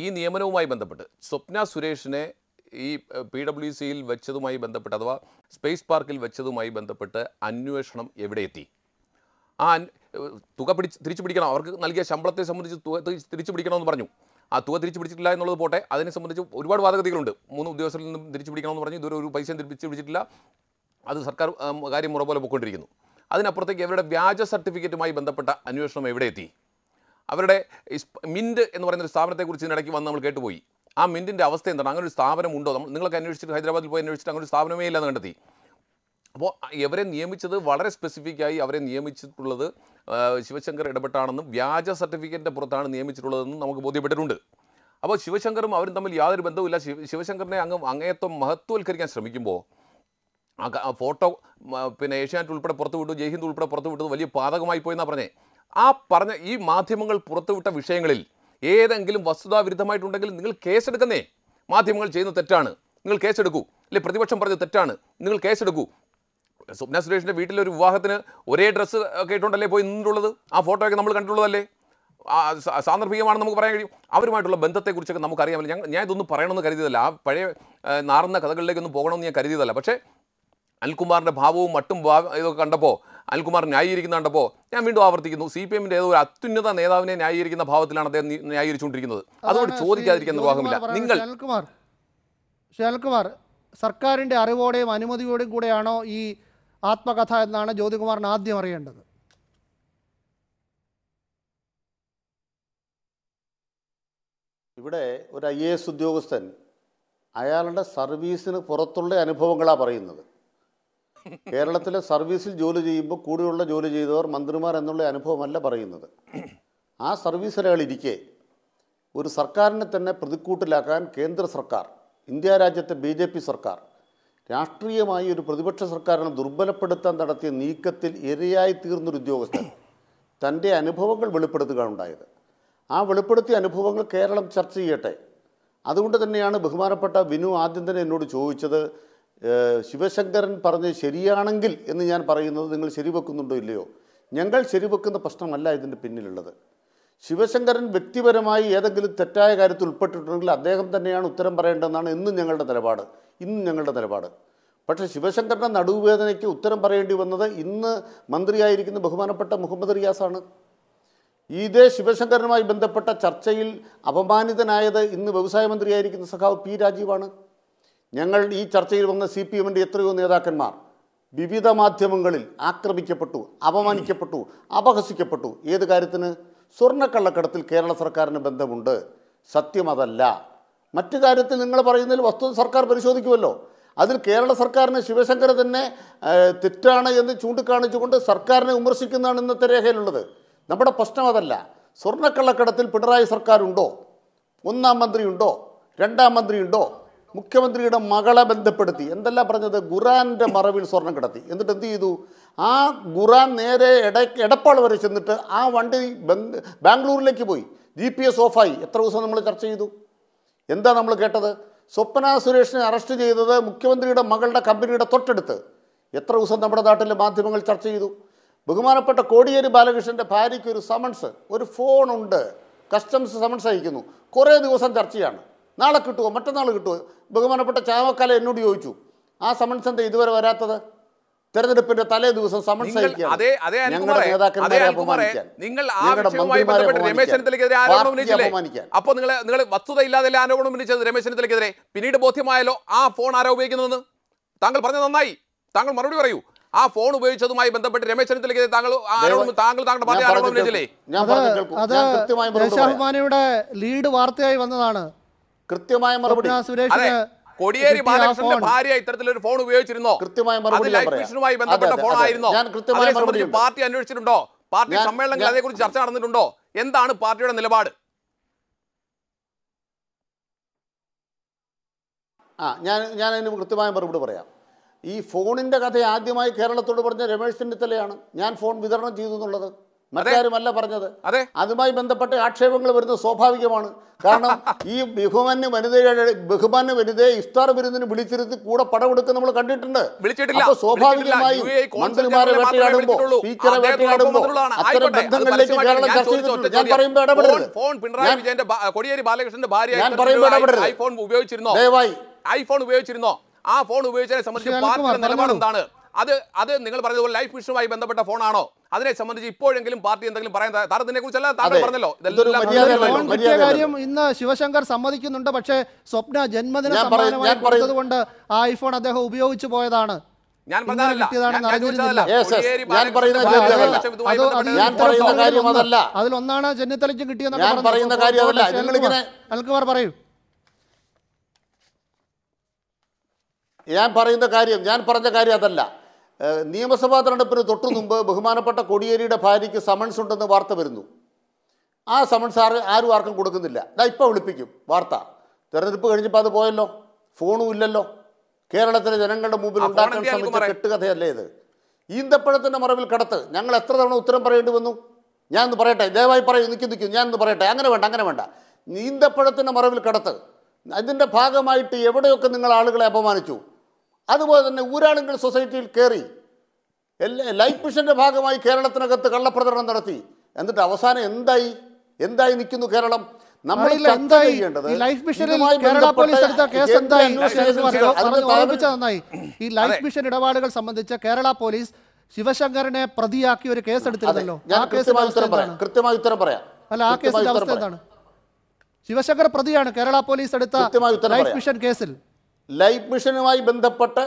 ഈ നിയമനവുമായി ബന്ധപ്പെട്ട് സ്വപ്ന സുരേഷിനെ ഈ പി ഡബ്ല്യു സിയിൽ വെച്ചതുമായി ബന്ധപ്പെട്ട് അഥവാ സ്പേസ് പാർക്കിൽ വെച്ചതുമായി ബന്ധപ്പെട്ട് അന്വേഷണം എവിടെ എത്തി ആ തുക പിടിച്ച് തിരിച്ചു പിടിക്കണം അവർക്ക് നൽകിയ ശമ്പളത്തെ സംബന്ധിച്ച് തുക തിരിച്ചു പിടിക്കണമെന്ന് പറഞ്ഞു ആ തുക തിരിച്ചു പിടിച്ചിട്ടില്ല എന്നുള്ളത് പോട്ടെ അതിനെ സംബന്ധിച്ച് ഒരുപാട് വാദഗതികളുണ്ട് മൂന്ന് ഉദ്യോഗസ്ഥരിൽ നിന്നും തിരിച്ചു പിടിക്കണമെന്ന് പറഞ്ഞു ഇതുവരെ ഒരു പൈസയും തിരിച്ചു പിടിച്ചിട്ടില്ല അത് സർക്കാർ കാര്യം മുറ പോലെ അതിനപ്പുറത്തേക്ക് അവരുടെ വ്യാജ സർട്ടിഫിക്കറ്റുമായി ബന്ധപ്പെട്ട അന്വേഷണം എവിടെ എത്തി അവരുടെ മിൻറ്റ് എന്ന് പറയുന്ന ഒരു സ്ഥാപനത്തെക്കുറിച്ച് ഇതിനിടയ്ക്ക് വന്ന് നമ്മൾ കേട്ടുപോയി ആ മിൻറ്റിൻ്റെ അവസ്ഥ എന്താണ് അങ്ങനെ ഒരു സ്ഥാപനം ഉണ്ടോ നമ്മൾ നിങ്ങളൊക്കെ അന്വേഷിച്ചിട്ട് ഹൈദരാബാദിൽ പോയി അന്വേഷിച്ചിട്ട് അങ്ങനെ ഒരു സ്ഥാപനമേ ഇല്ലെന്ന് കണ്ടെത്തി അപ്പോൾ ഇവരെ നിയമിച്ചത് വളരെ സ്പെസിഫിക്കായി അവരെ നിയമിച്ചിട്ടുള്ളത് ശിവശങ്കർ ഇടപെട്ടാണെന്നും വ്യാജ സർട്ടിഫിക്കറ്റിൻ്റെ പുറത്താണ് നിയമിച്ചിട്ടുള്ളതെന്നും നമുക്ക് ബോധ്യപ്പെട്ടിട്ടുണ്ട് അപ്പോൾ ശിവശങ്കറും അവരും തമ്മിൽ യാതൊരു ബന്ധവുമില്ല ശിവശങ്കറിനെ അങ്ങ് അങ്ങേയത്വം മഹത്വവൽക്കരിക്കാൻ ശ്രമിക്കുമ്പോൾ ആ ഫോട്ടോ പിന്നെ ഏഷ്യാനെറ്റ് ഉൾപ്പെടെ പുറത്തു വിട്ടു ജയ്ഹിന്ദ് ഉൾപ്പെടെ പുറത്തു വലിയ പാതകമായി പോയെന്നാണ് പറഞ്ഞേ ആ പറഞ്ഞ ഈ മാധ്യമങ്ങൾ പുറത്തുവിട്ട വിഷയങ്ങളിൽ ഏതെങ്കിലും വസ്തുതാവിരുദ്ധമായിട്ടുണ്ടെങ്കിൽ നിങ്ങൾ കേസെടുക്കുന്നേ മാധ്യമങ്ങൾ ചെയ്യുന്ന തെറ്റാണ് നിങ്ങൾ കേസെടുക്കൂ അല്ലെ പ്രതിപക്ഷം പറഞ്ഞ തെറ്റാണ് നിങ്ങൾ കേസെടുക്കൂ സ്വപ്ന സുരേഷിൻ്റെ വീട്ടിലൊരു വിവാഹത്തിന് ഒരേ ഡ്രസ്സ് ഒക്കെ പോയി നിന്നിട്ടുള്ളത് ആ ഫോട്ടോയൊക്കെ നമ്മൾ കണ്ടിട്ടുള്ളതല്ലേ സാന്ദർഭികമാണ് നമുക്ക് പറയാൻ കഴിയും അവരുമായിട്ടുള്ള ബന്ധത്തെക്കുറിച്ചൊക്കെ നമുക്കറിയാമല്ലോ ഞാൻ ഞാൻ ഇതൊന്നും പറയണമെന്ന് കരുതിയതല്ല ആ പഴയ നാറുന്ന കഥകളിലേക്കൊന്നും പോകണമെന്ന് ഞാൻ കരുതിയതല്ല പക്ഷേ അൽകുമാറിൻ്റെ ഭാവവും മട്ടും ഇതൊക്കെ കണ്ടപ്പോൾ അനിൽകുമാർ ന്യായീകരിക്കുന്ന കണ്ടപ്പോൾ ഞാൻ വീണ്ടും ആവർത്തിക്കുന്നു സി പി എമ്മിൻ്റെ ഏതോ ഒരു അത്യുന്നത നേതാവിനെ ന്യായീകരിക്കുന്ന ഭാവത്തിലാണ് അദ്ദേഹം ന്യായീകരിച്ചുകൊണ്ടിരിക്കുന്നത് അതുകൊണ്ട് ചോദിക്കാതിരിക്കുന്ന ഭാഗമില്ല നിങ്ങൾ അനിൽകുമാർ അനിൽകുമാർ സർക്കാരിൻ്റെ അറിവോടെയും അനുമതിയോടെയും കൂടെയാണോ ഈ ആത്മകഥ എന്നാണ് ജ്യോതികുമാറിന് ആദ്യം അറിയേണ്ടത് ഇവിടെ ഒരു ഐ എ എസ് ഉദ്യോഗസ്ഥൻ അയാളുടെ സർവീസിന് പുറത്തുള്ള അനുഭവങ്ങളാണ് പറയുന്നത് കേരളത്തിലെ സർവീസിൽ ജോലി ചെയ്യുമ്പോൾ കൂടെയുള്ള ജോലി ചെയ്തവർ മന്ത്രിമാർ എന്നുള്ള അനുഭവമല്ല പറയുന്നത് ആ സർവീസിലകളിരിക്കെ ഒരു സർക്കാരിനെ തന്നെ പ്രതിക്കൂട്ടിലാക്കാൻ കേന്ദ്ര സർക്കാർ ഇന്ത്യ രാജ്യത്തെ ബി ജെ പി സർക്കാർ രാഷ്ട്രീയമായി ഒരു പ്രതിപക്ഷ സർക്കാരിനെ ദുർബലപ്പെടുത്താൻ നടത്തിയ നീക്കത്തിൽ ഇരയായി തീർന്നൊരു ഉദ്യോഗസ്ഥൻ തൻ്റെ അനുഭവങ്ങൾ വെളിപ്പെടുത്തുകയാണ് ഉണ്ടായത് ആ വെളിപ്പെടുത്തിയ അനുഭവങ്ങൾ കേരളം ചർച്ച ചെയ്യട്ടെ അതുകൊണ്ട് തന്നെയാണ് ബഹുമാനപ്പെട്ട വിനു ആദ്യം തന്നെ എന്നോട് ചോദിച്ചത് ശിവശങ്കരൻ പറഞ്ഞത് ശരിയാണെങ്കിൽ എന്ന് ഞാൻ പറയുന്നത് നിങ്ങൾ ശരിവെക്കുന്നുണ്ടോ ഇല്ലയോ ഞങ്ങൾ ശരിവെക്കുന്ന പ്രശ്നമല്ല ഇതിൻ്റെ പിന്നിലുള്ളത് ശിവശങ്കരൻ വ്യക്തിപരമായി ഏതെങ്കിലും തെറ്റായ കാര്യത്തിൽ ഉൾപ്പെട്ടിട്ടുണ്ടെങ്കിൽ അദ്ദേഹം തന്നെയാണ് ഉത്തരം പറയേണ്ടതെന്നാണ് ഇന്നും ഞങ്ങളുടെ നിലപാട് ഇന്നും ഞങ്ങളുടെ നിലപാട് പക്ഷേ ശിവശങ്കറിൻ്റെ നടുവേദനയ്ക്ക് ഉത്തരം പറയേണ്ടി വന്നത് ഇന്ന് മന്ത്രിയായിരിക്കുന്ന ബഹുമാനപ്പെട്ട മുഹമ്മദ് റിയാസാണ് ഇതേ ശിവശങ്കരനുമായി ബന്ധപ്പെട്ട ചർച്ചയിൽ അപമാനിതനായത് ഇന്ന് വ്യവസായ മന്ത്രിയായിരിക്കുന്ന സഖാവ് പി രാജീവാണ് ഞങ്ങൾ ഈ ചർച്ചയിൽ വന്ന സി പി എമ്മിൻ്റെ എത്രയോ നേതാക്കന്മാർ വിവിധ മാധ്യമങ്ങളിൽ ആക്രമിക്കപ്പെട്ടു അപമാനിക്കപ്പെട്ടു അപഹസിക്കപ്പെട്ടു ഏത് കാര്യത്തിന് സ്വർണ്ണക്കള്ളക്കടത്തിൽ കേരള സർക്കാരിന് ബന്ധമുണ്ട് സത്യം അതല്ല മറ്റു കാര്യത്തിൽ നിങ്ങൾ പറയുന്നതിൽ വസ്തു സർക്കാർ പരിശോധിക്കുമല്ലോ അതിൽ കേരള സർക്കാരിന് ശിവശങ്കര തന്നെ തെറ്റാണ് എന്ന് ചൂണ്ടിക്കാണിച്ചുകൊണ്ട് സർക്കാരിനെ വിമർശിക്കുന്നതാണ് ഇന്നത്തെ രേഖയിലുള്ളത് നമ്മുടെ പ്രശ്നം അതല്ല സ്വർണ്ണക്കള്ളക്കടത്തിൽ പിണറായി സർക്കാരുണ്ടോ ഒന്നാം മന്ത്രിയുണ്ടോ രണ്ടാം മന്ത്രിയുണ്ടോ മുഖ്യമന്ത്രിയുടെ മകളെ ബന്ധപ്പെടുത്തി എന്തല്ല പറഞ്ഞത് ഖുറാൻ്റെ മറവിൽ സ്വർണം കിടത്തി എന്നിട്ട് എന്ത് ചെയ്തു ആ ഖുറാൻ നേരെ എട എടപ്പാൾ വരെ ചെന്നിട്ട് ആ വണ്ടി ബാംഗ്ലൂരിലേക്ക് പോയി ജി പി എസ് ഓഫായി എത്ര ദിവസം നമ്മൾ ചർച്ച ചെയ്തു എന്താ നമ്മൾ കേട്ടത് സ്വപ്ന സുരേഷിനെ അറസ്റ്റ് ചെയ്തത് മുഖ്യമന്ത്രിയുടെ മകളുടെ കമ്പനിയുടെ തൊട്ടടുത്ത് എത്ര ദിവസം നമ്മുടെ നാട്ടിലെ മാധ്യമങ്ങൾ ചർച്ച ചെയ്തു ബഹുമാനപ്പെട്ട കോടിയേരി ബാലകൃഷ്ണൻ്റെ ഭാര്യയ്ക്ക് ഒരു സമൺസ് ഒരു ഫോണുണ്ട് കസ്റ്റംസ് സമൺസ് അയക്കുന്നു കുറേ ദിവസം ചർച്ചയാണ് നാളെ കിട്ടുമോ മറ്റന്നാൾ കിട്ടുമോ ബഹുമാനപ്പെട്ട ചാമക്കാല എന്നോട് ചോദിച്ചു ആ സമൻസ് എന്താ ഇതുവരെ വരാത്തത് തെരഞ്ഞെടുപ്പിന്റെ തലേ ദിവസം സമൻസ് നിങ്ങൾ വസ്തുത ഇല്ലാതെ പിന്നീട് ബോധ്യമായാലോ ആ ഫോൺ ആരാ ഉപയോഗിക്കുന്നതെന്ന് താങ്കൾ പറഞ്ഞത് നന്നായി താങ്കൾ മറുപടി പറയൂ ആ ഫോൺ ഉപയോഗിച്ചതുമായി ബന്ധപ്പെട്ട് രമേശ് ചെന്നിത്തലക്കെതിരെ താങ്കൾ താങ്കൾ താങ്കളുടെ അത് ലീഡ് വാർത്തയായി വന്നതാണ് കൃത്യമായ മറുപടി കോടിയേരി ബാലകൃഷ്ണന്റെ ഭാര്യ ഇത്തരത്തിലൊരു ഫോൺ ഉപയോഗിച്ചിരുന്നോ കൃത്യമായ മറുപടി ലൈഫ് മിഷനുമായി ബന്ധപ്പെട്ട ഫോൺ ആയിരുന്നോ ഞാൻ കൃത്യമായ മറുപടി പാർട്ടി അന്വേഷിച്ചിട്ടുണ്ടോ പാർട്ടി സമ്മേളനങ്ങളിൽ അതേക്കുറിച്ച് ചർച്ച നടന്നിട്ടുണ്ടോ എന്താണ് പാർട്ടിയുടെ നിലപാട് ആ ഞാൻ ഞാൻ അതിന് കൃത്യമായ മറുപടി പറയാം ഈ ഫോണിൻ്റെ കഥ ആദ്യമായി കേരളത്തോട് പറഞ്ഞ രമേശ് ചെന്നിത്തലയാണ് ഞാൻ ഫോൺ വിതരണം ചെയ്തു എന്നുള്ളത് മറ്റാരുമല്ല പറഞ്ഞത് അതുമായി ബന്ധപ്പെട്ട ആക്ഷേപങ്ങൾ വരുന്നത് സ്വാഭാവികമാണ് കാരണം ഈ ബഹുമാന്യ വനിതയുടെ ബഹുമാന്യ വനിതയെ ഇഫ്താർ വിരുന്നിന് വിളിച്ചിരുത്തി കൂടെ പടമെടുക്കുക നമ്മൾ കണ്ടിട്ടുണ്ട് അപ്പൊ സ്വാഭാവികമായി മന്ത്രിമാരെ വേട്ടയാടുമ്പോ സ്പീക്കറെ വേട്ടയാടുമ്പോ അത്തരം ബന്ധങ്ങളിലേക്ക് കേരളം ചർച്ച ചെയ്തിട്ടുണ്ട് ഞാൻ പറയുമ്പോൾ ഇടപെടരുത് കൊടിയേരി ബാലകൃഷ്ണന്റെ ഭാര്യ ഞാൻ പറയുമ്പോൾ ഇടപെടരുത് ഐഫോൺ ഉപയോഗിച്ചിരുന്നോ ദയവായി ഐഫോൺ ഉപയോഗിച്ചിരുന്നോ ആ ഫോൺ ഉപയോഗിച്ചതിനെ സംബന്ധിച്ച് പാർട്ടിയുടെ നിലപാട് എന്താണ് അത് അത് നിങ്ങൾ പറഞ്ഞതുപോലെ ലൈഫ് മിഷനുമായി ബന്ധപ്പെട്ട ഫോണാണോ അതിനെ സംബന്ധിച്ച് ഇപ്പോഴെങ്കിലും പാർട്ടി എന്തെങ്കിലും പറയാൻ താങ്കൾ കുറിച്ചല്ല താരം പറഞ്ഞല്ലോ കാര്യം ഇന്ന് ശിവശങ്കർ സമ്മതിക്കുന്നുണ്ട് പക്ഷേ സ്വപ്ന ജന്മദിന കൊടുത്തതുകൊണ്ട് ആ ഐഫോൺ അദ്ദേഹം ഉപയോഗിച്ചു പോയതാണ് ഞാൻ അതിലൊന്നാണ് ചെന്നിത്തലയ്ക്ക് കിട്ടിയെന്ന് അൽക്കുമാർ പറയൂ ഞാൻ പറയുന്ന കാര്യം ഞാൻ പറഞ്ഞ കാര്യം അതല്ല നിയമസഭാ തെരഞ്ഞെടുപ്പിന് തൊട്ടു മുമ്പ് ബഹുമാനപ്പെട്ട കോടിയേരിയുടെ ഭാര്യയ്ക്ക് സമൻസ് ഉണ്ടെന്ന് വാർത്ത വരുന്നു ആ സമൻസ് ആറ് ആരും ആർക്കും കൊടുക്കുന്നില്ല ഇതാ ഇപ്പോൾ വിളിപ്പിക്കും വാർത്ത തെരഞ്ഞെടുപ്പ് കഴിഞ്ഞപ്പോൾ അത് പോയല്ലോ ഫോണും ഇല്ലല്ലോ കേരളത്തിലെ ജനങ്ങളുടെ മുമ്പിൽ ഉണ്ടാക്കാൻ ശ്രമിച്ച കെട്ടുകഥയല്ലേ ഇത് ഈന്തപ്പഴത്തിൻ്റെ മറവിൽ കടത്ത് ഞങ്ങൾ എത്ര തവണ ഉത്തരം പറയേണ്ടി വന്നു ഒന്ന് പറയട്ടെ ദയവായി പറയും നിൽക്കും നിൽക്കും ഞാനൊന്ന് പറയട്ടെ അങ്ങനെ വേണ്ട അങ്ങനെ വേണ്ട ഈന്തപ്പഴത്തിൻ്റെ മറവിൽ കടത്ത് അതിൻ്റെ ഭാഗമായിട്ട് എവിടെയൊക്കെ നിങ്ങൾ ആളുകളെ അപമാനിച്ചു അതുപോലെ തന്നെ ഊരാളുങ്കൽ സൊസൈറ്റിയിൽ കയറി എല്ലാ ലൈഫ് മിഷൻ്റെ ഭാഗമായി കേരളത്തിനകത്ത് കള്ളപ്രചരണം നടത്തി എന്നിട്ട് അവസാനം എന്തായി എന്തായി നിൽക്കുന്നു കേരളം നമ്മൾ എന്തായി ലൈഫ് കേരള പോലീസ് കേസ് എന്തായി നന്നായി ഈ ലൈഫ് മിഷൻ ഇടപാടുകൾ സംബന്ധിച്ച് കേരള പോലീസ് ശിവശങ്കറിനെ പ്രതിയാക്കി ഒരു കേസ് എടുത്തിരുന്നല്ലോ കൃത്യമായി ഉത്തരം പറയാം അല്ല ആ കേസിന്റെ അവസ്ഥ എന്താണ് ശിവശങ്കർ പ്രതിയാണ് കേരള പോലീസ് എടുത്ത ലൈഫ് മിഷൻ കേസിൽ ലൈഫ് മിഷനുമായി ബന്ധപ്പെട്ട്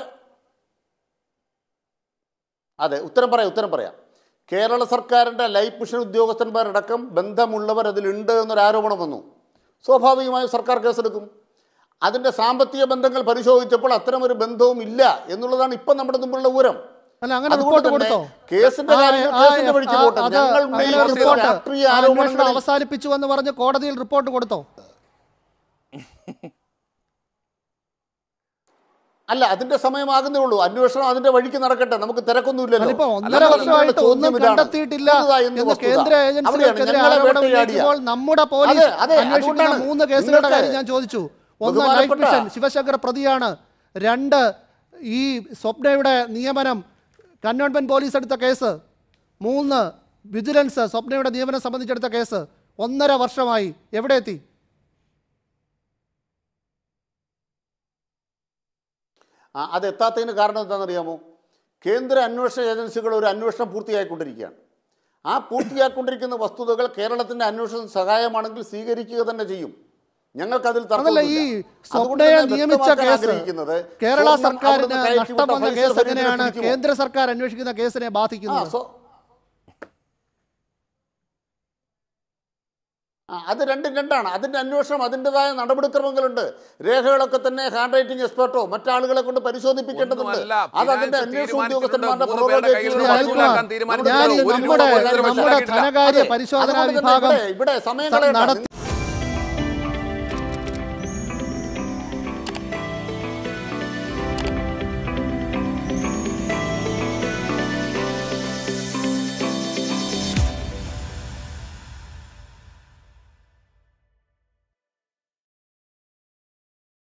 അതെ ഉത്തരം പറയാം ഉത്തരം പറയാം കേരള സർക്കാരിൻ്റെ ലൈഫ് മിഷൻ ഉദ്യോഗസ്ഥന്മാരടക്കം ബന്ധമുള്ളവർ അതിലുണ്ട് എന്നൊരു ആരോപണം വന്നു സ്വാഭാവികമായും സർക്കാർ കേസെടുക്കും അതിൻ്റെ സാമ്പത്തിക ബന്ധങ്ങൾ പരിശോധിച്ചപ്പോൾ അത്തരം ഒരു ബന്ധവും ഇല്ല എന്നുള്ളതാണ് ഇപ്പം നമ്മുടെ മുമ്പുള്ള ഊരം അവസാനിപ്പിച്ചു എന്ന് പറഞ്ഞ് കോടതിയിൽ റിപ്പോർട്ട് കൊടുത്തോ അല്ല അതിന്റെ സമയമാകുന്നേ ഉള്ളൂ അന്വേഷണം അതിന്റെ വഴിക്ക് നടക്കട്ടെ നമുക്ക് തിരക്കൊന്നുമില്ലല്ലോ നമ്മുടെ പോലീസ് മൂന്ന് കേസുകളുടെ കാര്യം ഞാൻ മിഷൻ ശിവശങ്കർ പ്രതിയാണ് രണ്ട് ഈ സ്വപ്നയുടെ നിയമനം കന്റോൺമെന്റ് പോലീസ് എടുത്ത കേസ് മൂന്ന് വിജിലൻസ് സ്വപ്നയുടെ നിയമനം സംബന്ധിച്ചെടുത്ത കേസ് ഒന്നര വർഷമായി എവിടെ എത്തി എത്താത്തതിന് കാരണം എന്താണെന്നറിയാമോ കേന്ദ്ര അന്വേഷണ ഏജൻസികൾ ഒരു അന്വേഷണം പൂർത്തിയായിക്കൊണ്ടിരിക്കുകയാണ് ആ പൂർത്തിയാക്കൊണ്ടിരിക്കുന്ന വസ്തുതകൾ കേരളത്തിൻ്റെ അന്വേഷണ സഹായമാണെങ്കിൽ സ്വീകരിക്കുക തന്നെ ചെയ്യും ഞങ്ങൾക്കതിൽ തർക്കമില്ല ഈ നിയമിച്ച കേസ് കേരള സർക്കാരിന് കേന്ദ്ര സർക്കാർ അന്വേഷിക്കുന്ന കേസിനെ ബാധിക്കുന്നത് അത് രണ്ടും രണ്ടാണ് അതിൻ്റെ അന്വേഷണം അതിൻ്റെതായ നടപടിക്രമങ്ങളുണ്ട് രേഖകളൊക്കെ തന്നെ ഹാൻഡ് റൈറ്റിംഗ് എക്സ്പെർട്ടോ മറ്റാളുകളെ കൊണ്ട് പരിശോധിപ്പിക്കേണ്ടതുണ്ട് അത് അതിൻ്റെ അന്വേഷണ ഉദ്യോഗസ്ഥന്മാരുടെ ഇവിടെ നടത്തി